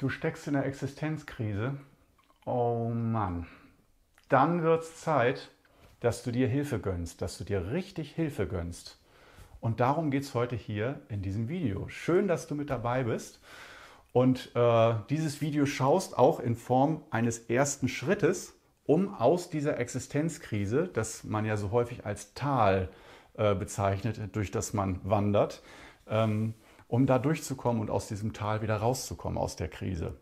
du steckst in einer Existenzkrise, oh Mann, dann wird es Zeit, dass du dir Hilfe gönnst, dass du dir richtig Hilfe gönnst. Und darum geht es heute hier in diesem Video. Schön, dass du mit dabei bist und äh, dieses Video schaust auch in Form eines ersten Schrittes, um aus dieser Existenzkrise, das man ja so häufig als Tal äh, bezeichnet, durch das man wandert, ähm, um da durchzukommen und aus diesem Tal wieder rauszukommen, aus der Krise.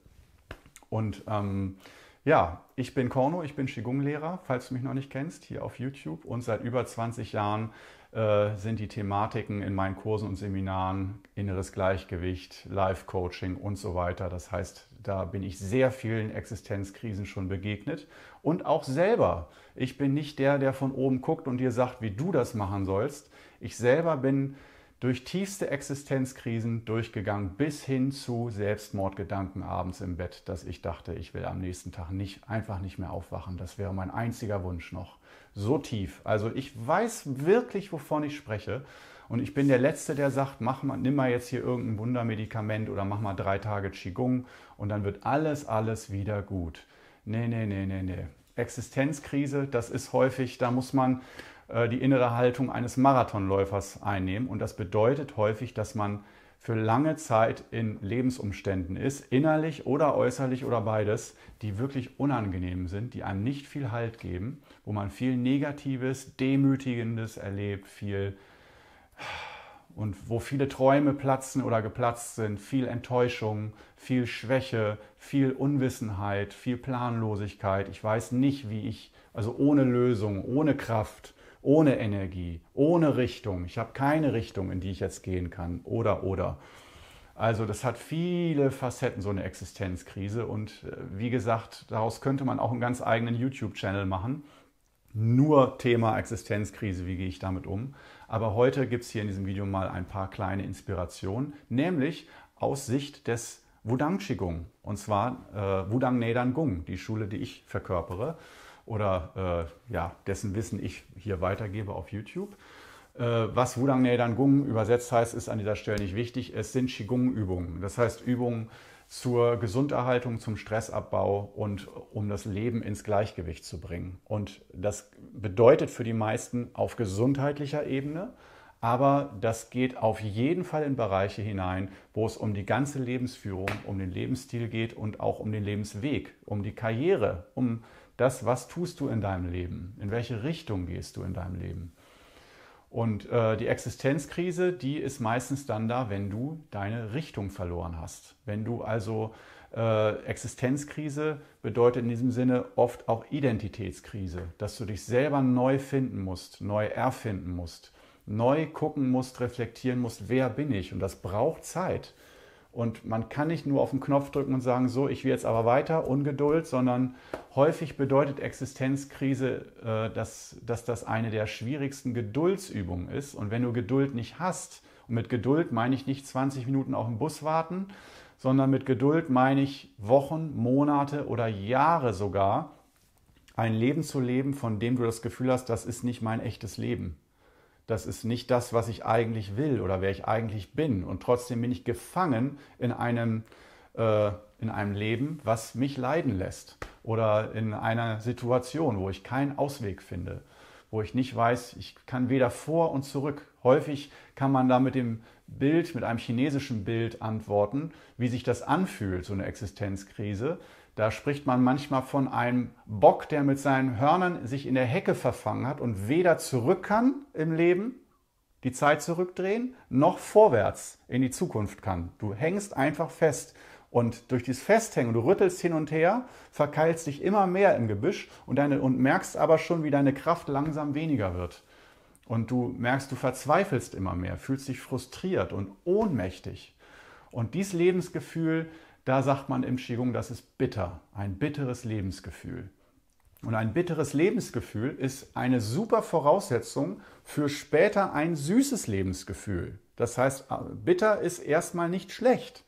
Und ähm, ja, ich bin Korno, ich bin Qigong-Lehrer, falls du mich noch nicht kennst, hier auf YouTube. Und seit über 20 Jahren äh, sind die Thematiken in meinen Kursen und Seminaren inneres Gleichgewicht, Life-Coaching und so weiter. Das heißt, da bin ich sehr vielen Existenzkrisen schon begegnet. Und auch selber. Ich bin nicht der, der von oben guckt und dir sagt, wie du das machen sollst. Ich selber bin durch tiefste Existenzkrisen durchgegangen, bis hin zu Selbstmordgedanken abends im Bett, dass ich dachte, ich will am nächsten Tag nicht, einfach nicht mehr aufwachen. Das wäre mein einziger Wunsch noch. So tief. Also ich weiß wirklich, wovon ich spreche. Und ich bin der Letzte, der sagt, mach mal, nimm mal jetzt hier irgendein Wundermedikament oder mach mal drei Tage Qigong und dann wird alles, alles wieder gut. Nee, nee, nee, nee, nee. Existenzkrise, das ist häufig, da muss man äh, die innere Haltung eines Marathonläufers einnehmen. Und das bedeutet häufig, dass man für lange Zeit in Lebensumständen ist, innerlich oder äußerlich oder beides, die wirklich unangenehm sind, die einem nicht viel Halt geben, wo man viel Negatives, Demütigendes erlebt, viel und wo viele Träume platzen oder geplatzt sind, viel Enttäuschung, viel Schwäche, viel Unwissenheit, viel Planlosigkeit. Ich weiß nicht, wie ich, also ohne Lösung, ohne Kraft, ohne Energie, ohne Richtung. Ich habe keine Richtung, in die ich jetzt gehen kann. Oder, oder. Also das hat viele Facetten, so eine Existenzkrise. Und äh, wie gesagt, daraus könnte man auch einen ganz eigenen YouTube-Channel machen. Nur Thema Existenzkrise, wie gehe ich damit um. Aber heute gibt es hier in diesem Video mal ein paar kleine Inspirationen, nämlich aus Sicht des Wudang Qigong, und zwar äh, Wudang Nedan Gung, die Schule, die ich verkörpere oder äh, ja, dessen Wissen ich hier weitergebe auf YouTube. Äh, was Wudang Nedan Gung übersetzt heißt, ist an dieser Stelle nicht wichtig. Es sind Qigong-Übungen. Das heißt Übungen zur Gesunderhaltung, zum Stressabbau und um das Leben ins Gleichgewicht zu bringen. Und das bedeutet für die meisten auf gesundheitlicher Ebene, aber das geht auf jeden Fall in Bereiche hinein, wo es um die ganze Lebensführung, um den Lebensstil geht und auch um den Lebensweg, um die Karriere, um das, was tust du in deinem Leben, in welche Richtung gehst du in deinem Leben. Und äh, die Existenzkrise, die ist meistens dann da, wenn du deine Richtung verloren hast. Wenn du also äh, Existenzkrise bedeutet in diesem Sinne oft auch Identitätskrise, dass du dich selber neu finden musst, neu erfinden musst, neu gucken musst, reflektieren musst, wer bin ich? Und das braucht Zeit. Und man kann nicht nur auf den Knopf drücken und sagen, so, ich will jetzt aber weiter, Ungeduld, sondern häufig bedeutet Existenzkrise, äh, dass, dass das eine der schwierigsten Geduldsübungen ist. Und wenn du Geduld nicht hast, und mit Geduld meine ich nicht 20 Minuten auf den Bus warten, sondern mit Geduld meine ich Wochen, Monate oder Jahre sogar, ein Leben zu leben, von dem du das Gefühl hast, das ist nicht mein echtes Leben das ist nicht das, was ich eigentlich will oder wer ich eigentlich bin. Und trotzdem bin ich gefangen in einem, äh, in einem Leben, was mich leiden lässt oder in einer Situation, wo ich keinen Ausweg finde, wo ich nicht weiß, ich kann weder vor und zurück. Häufig kann man da mit dem Bild, mit einem chinesischen Bild antworten, wie sich das anfühlt, so eine Existenzkrise. Da spricht man manchmal von einem Bock, der mit seinen Hörnern sich in der Hecke verfangen hat und weder zurück kann im Leben, die Zeit zurückdrehen, noch vorwärts in die Zukunft kann. Du hängst einfach fest. Und durch dieses Festhängen, du rüttelst hin und her, verkeilst dich immer mehr im Gebüsch und, deine, und merkst aber schon, wie deine Kraft langsam weniger wird. Und du merkst, du verzweifelst immer mehr, fühlst dich frustriert und ohnmächtig. Und dieses Lebensgefühl, da sagt man im Qigong, das ist bitter, ein bitteres Lebensgefühl. Und ein bitteres Lebensgefühl ist eine super Voraussetzung für später ein süßes Lebensgefühl. Das heißt, äh, bitter ist erstmal nicht schlecht.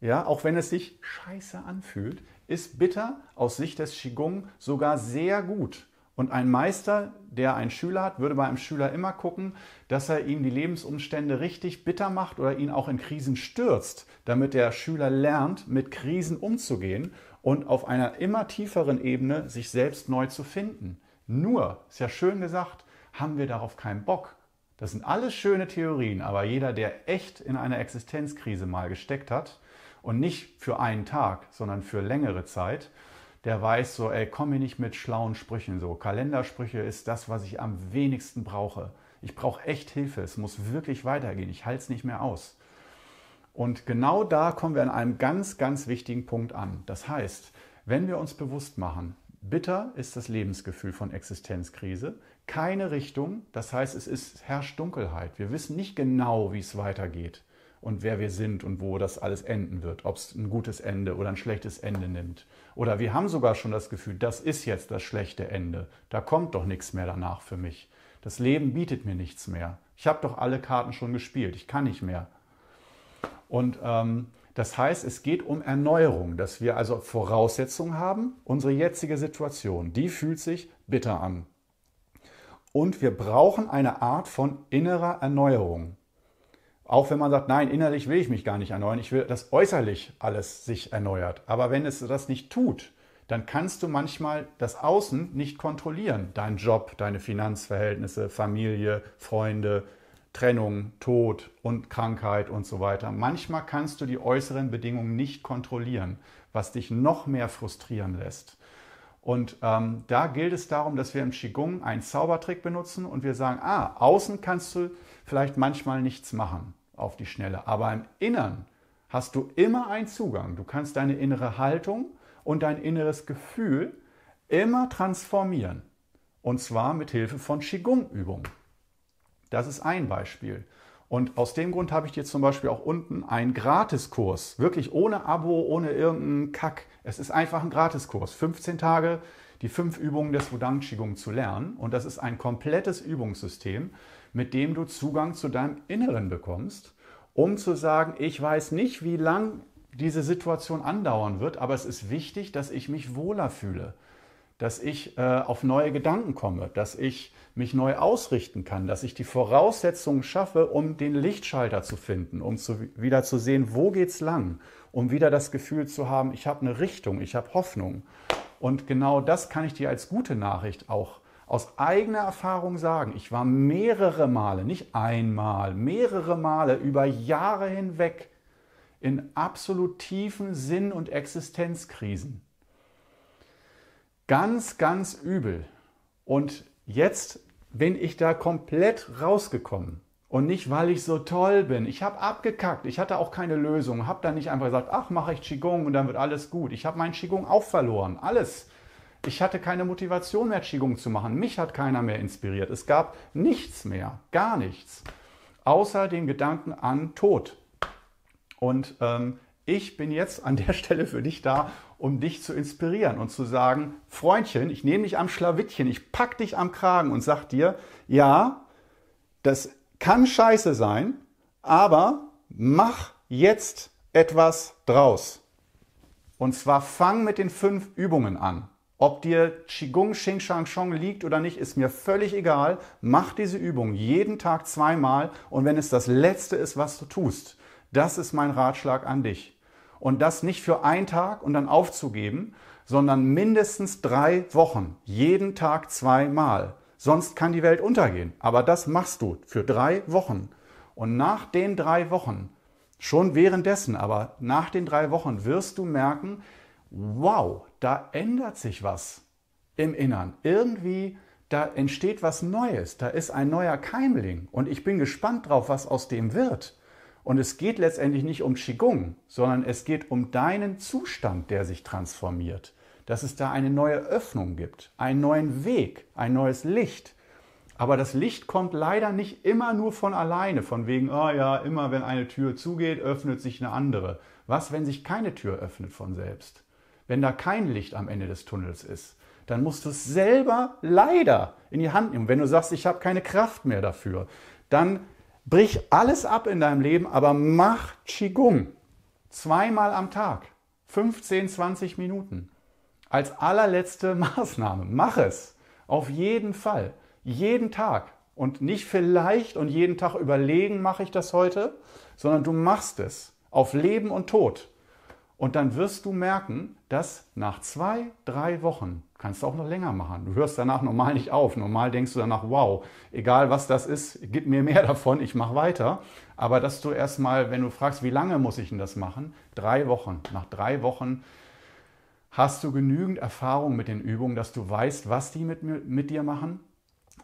Ja, auch wenn es sich scheiße anfühlt, ist bitter aus Sicht des Qigong sogar sehr gut. Und ein Meister, der einen Schüler hat, würde bei einem Schüler immer gucken, dass er ihm die Lebensumstände richtig bitter macht oder ihn auch in Krisen stürzt, damit der Schüler lernt, mit Krisen umzugehen und auf einer immer tieferen Ebene sich selbst neu zu finden. Nur, ist ja schön gesagt, haben wir darauf keinen Bock. Das sind alles schöne Theorien, aber jeder, der echt in einer Existenzkrise mal gesteckt hat und nicht für einen Tag, sondern für längere Zeit, der weiß so, ey, komm mir nicht mit schlauen Sprüchen. So, Kalendersprüche ist das, was ich am wenigsten brauche. Ich brauche echt Hilfe. Es muss wirklich weitergehen. Ich halte es nicht mehr aus. Und genau da kommen wir an einem ganz, ganz wichtigen Punkt an. Das heißt, wenn wir uns bewusst machen, bitter ist das Lebensgefühl von Existenzkrise, keine Richtung, das heißt, es ist, herrscht Dunkelheit. Wir wissen nicht genau, wie es weitergeht und wer wir sind und wo das alles enden wird, ob es ein gutes Ende oder ein schlechtes Ende nimmt. Oder wir haben sogar schon das Gefühl, das ist jetzt das schlechte Ende, da kommt doch nichts mehr danach für mich. Das Leben bietet mir nichts mehr. Ich habe doch alle Karten schon gespielt, ich kann nicht mehr. Und ähm, das heißt, es geht um Erneuerung, dass wir also Voraussetzungen haben, unsere jetzige Situation, die fühlt sich bitter an. Und wir brauchen eine Art von innerer Erneuerung. Auch wenn man sagt, nein, innerlich will ich mich gar nicht erneuern, ich will, dass äußerlich alles sich erneuert. Aber wenn es das nicht tut, dann kannst du manchmal das Außen nicht kontrollieren. Dein Job, deine Finanzverhältnisse, Familie, Freunde, Trennung, Tod und Krankheit und so weiter. Manchmal kannst du die äußeren Bedingungen nicht kontrollieren, was dich noch mehr frustrieren lässt. Und ähm, da gilt es darum, dass wir im Qigong einen Zaubertrick benutzen und wir sagen, ah, außen kannst du vielleicht manchmal nichts machen auf die Schnelle. Aber im Innern hast du immer einen Zugang. Du kannst deine innere Haltung und dein inneres Gefühl immer transformieren. Und zwar mit Hilfe von Qigong-Übungen. Das ist ein Beispiel. Und aus dem Grund habe ich dir zum Beispiel auch unten einen Gratiskurs. Wirklich ohne Abo, ohne irgendeinen Kack. Es ist einfach ein Gratiskurs. 15 Tage die fünf Übungen des Wudang Qigong zu lernen. Und das ist ein komplettes Übungssystem, mit dem du Zugang zu deinem Inneren bekommst, um zu sagen, ich weiß nicht, wie lang diese Situation andauern wird, aber es ist wichtig, dass ich mich wohler fühle, dass ich äh, auf neue Gedanken komme, dass ich mich neu ausrichten kann, dass ich die Voraussetzungen schaffe, um den Lichtschalter zu finden, um zu, wieder zu sehen, wo geht's lang, um wieder das Gefühl zu haben, ich habe eine Richtung, ich habe Hoffnung. Und genau das kann ich dir als gute Nachricht auch aus eigener Erfahrung sagen, ich war mehrere Male, nicht einmal, mehrere Male über Jahre hinweg in absolut tiefen Sinn- und Existenzkrisen. Ganz, ganz übel. Und jetzt bin ich da komplett rausgekommen. Und nicht, weil ich so toll bin. Ich habe abgekackt. Ich hatte auch keine Lösung. Habe da nicht einfach gesagt, ach, mache ich Qigong und dann wird alles gut. Ich habe meinen Qigong auch verloren. Alles. Ich hatte keine Motivation mehr, Qigong zu machen. Mich hat keiner mehr inspiriert. Es gab nichts mehr, gar nichts, außer den Gedanken an Tod. Und ähm, ich bin jetzt an der Stelle für dich da, um dich zu inspirieren und zu sagen, Freundchen, ich nehme dich am Schlawittchen, ich pack dich am Kragen und sag dir, ja, das kann scheiße sein, aber mach jetzt etwas draus. Und zwar fang mit den fünf Übungen an. Ob dir Qigong, Xing, Shang, Shong liegt oder nicht, ist mir völlig egal. Mach diese Übung jeden Tag zweimal und wenn es das Letzte ist, was du tust, das ist mein Ratschlag an dich. Und das nicht für einen Tag und dann aufzugeben, sondern mindestens drei Wochen, jeden Tag zweimal. Sonst kann die Welt untergehen. Aber das machst du für drei Wochen. Und nach den drei Wochen, schon währenddessen, aber nach den drei Wochen wirst du merken, wow, da ändert sich was im Innern. Irgendwie, da entsteht was Neues, da ist ein neuer Keimling und ich bin gespannt drauf, was aus dem wird. Und es geht letztendlich nicht um Qigong, sondern es geht um deinen Zustand, der sich transformiert. Dass es da eine neue Öffnung gibt, einen neuen Weg, ein neues Licht. Aber das Licht kommt leider nicht immer nur von alleine, von wegen, oh ja, immer wenn eine Tür zugeht, öffnet sich eine andere. Was, wenn sich keine Tür öffnet von selbst? wenn da kein Licht am Ende des Tunnels ist, dann musst du es selber leider in die Hand nehmen. Wenn du sagst, ich habe keine Kraft mehr dafür, dann brich alles ab in deinem Leben, aber mach Qigong zweimal am Tag, 15, 20 Minuten. Als allerletzte Maßnahme, mach es auf jeden Fall, jeden Tag und nicht vielleicht und jeden Tag überlegen, mache ich das heute, sondern du machst es auf Leben und Tod. Und dann wirst du merken, dass nach zwei, drei Wochen, kannst du auch noch länger machen, du hörst danach normal nicht auf. Normal denkst du danach, wow, egal was das ist, gib mir mehr davon, ich mache weiter. Aber dass du erstmal, wenn du fragst, wie lange muss ich denn das machen? Drei Wochen. Nach drei Wochen hast du genügend Erfahrung mit den Übungen, dass du weißt, was die mit, mit dir machen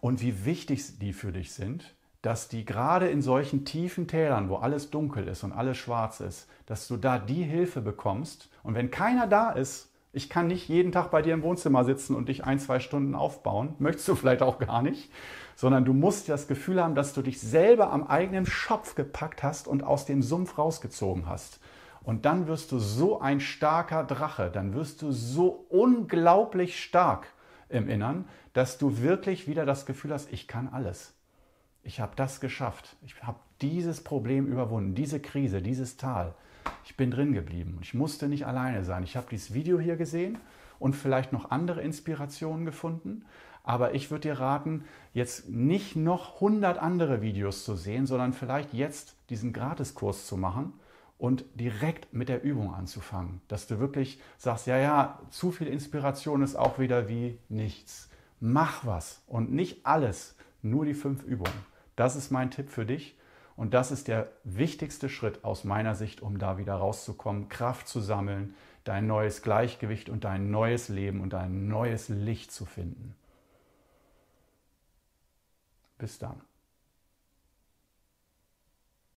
und wie wichtig die für dich sind dass die gerade in solchen tiefen Tälern, wo alles dunkel ist und alles schwarz ist, dass du da die Hilfe bekommst. Und wenn keiner da ist, ich kann nicht jeden Tag bei dir im Wohnzimmer sitzen und dich ein, zwei Stunden aufbauen, möchtest du vielleicht auch gar nicht, sondern du musst das Gefühl haben, dass du dich selber am eigenen Schopf gepackt hast und aus dem Sumpf rausgezogen hast. Und dann wirst du so ein starker Drache, dann wirst du so unglaublich stark im Innern, dass du wirklich wieder das Gefühl hast, ich kann alles ich habe das geschafft, ich habe dieses Problem überwunden, diese Krise, dieses Tal. Ich bin drin geblieben. Ich musste nicht alleine sein. Ich habe dieses Video hier gesehen und vielleicht noch andere Inspirationen gefunden. Aber ich würde dir raten, jetzt nicht noch 100 andere Videos zu sehen, sondern vielleicht jetzt diesen Gratiskurs zu machen und direkt mit der Übung anzufangen. Dass du wirklich sagst, ja, ja, zu viel Inspiration ist auch wieder wie nichts. Mach was und nicht alles, nur die fünf Übungen. Das ist mein Tipp für dich. Und das ist der wichtigste Schritt aus meiner Sicht, um da wieder rauszukommen, Kraft zu sammeln, dein neues Gleichgewicht und dein neues Leben und dein neues Licht zu finden. Bis dann.